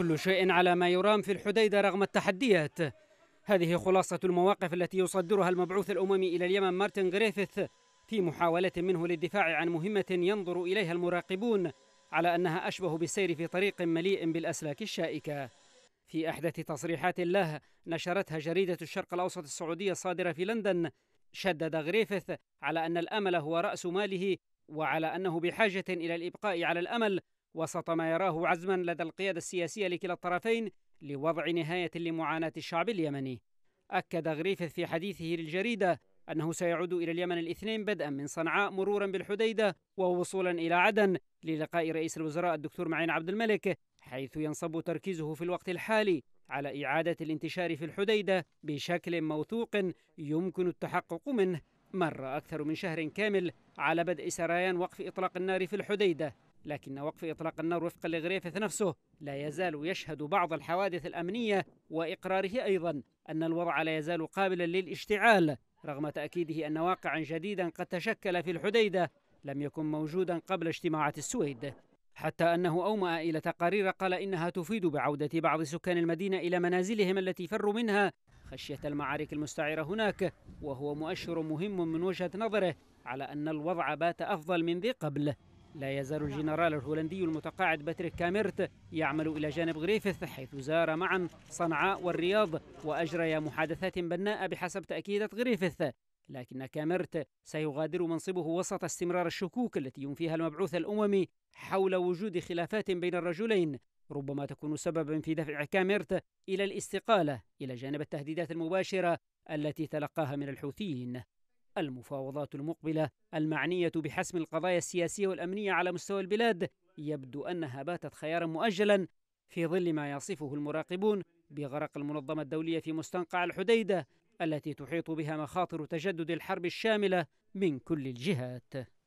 كل شيء على ما يرام في الحديدة رغم التحديات هذه خلاصة المواقف التي يصدرها المبعوث الأممي إلى اليمن مارتن غريفيث في محاولة منه للدفاع عن مهمة ينظر إليها المراقبون على أنها أشبه بالسير في طريق مليء بالأسلاك الشائكة في أحدث تصريحات له نشرتها جريدة الشرق الأوسط السعودية الصادرة في لندن شدد غريفيث على أن الأمل هو رأس ماله وعلى أنه بحاجة إلى الإبقاء على الأمل وسط ما يراه عزما لدى القيادة السياسية لكلا الطرفين لوضع نهاية لمعاناة الشعب اليمني أكد غريفث في حديثه للجريدة أنه سيعود إلى اليمن الاثنين بدءا من صنعاء مرورا بالحديدة ووصولا إلى عدن للقاء رئيس الوزراء الدكتور معين عبد الملك حيث ينصب تركيزه في الوقت الحالي على إعادة الانتشار في الحديدة بشكل موثوق يمكن التحقق منه مر أكثر من شهر كامل على بدء سريان وقف إطلاق النار في الحديدة لكن وقف إطلاق النار وفقا لغريفث نفسه لا يزال يشهد بعض الحوادث الأمنية وإقراره أيضا أن الوضع لا يزال قابلا للاشتعال رغم تأكيده أن واقعا جديدا قد تشكل في الحديدة لم يكن موجودا قبل اجتماعات السويد حتى أنه أومأ إلى تقارير قال إنها تفيد بعودة بعض سكان المدينة إلى منازلهم التي فروا منها خشية المعارك المستعرة هناك وهو مؤشر مهم من وجهة نظره على أن الوضع بات أفضل من ذي قبل لا يزال الجنرال الهولندي المتقاعد باتريك كاميرت يعمل إلى جانب غريفيث حيث زار معا صنعاء والرياض وأجريا محادثات بناءة بحسب تأكيدات غريفيث لكن كاميرت سيغادر منصبه وسط استمرار الشكوك التي ينفيها المبعوث الأممي حول وجود خلافات بين الرجلين ربما تكون سببا في دفع كاميرت إلى الاستقالة إلى جانب التهديدات المباشرة التي تلقاها من الحوثيين المفاوضات المقبلة المعنية بحسم القضايا السياسية والأمنية على مستوى البلاد يبدو أنها باتت خيارا مؤجلا في ظل ما يصفه المراقبون بغرق المنظمة الدولية في مستنقع الحديدة التي تحيط بها مخاطر تجدد الحرب الشاملة من كل الجهات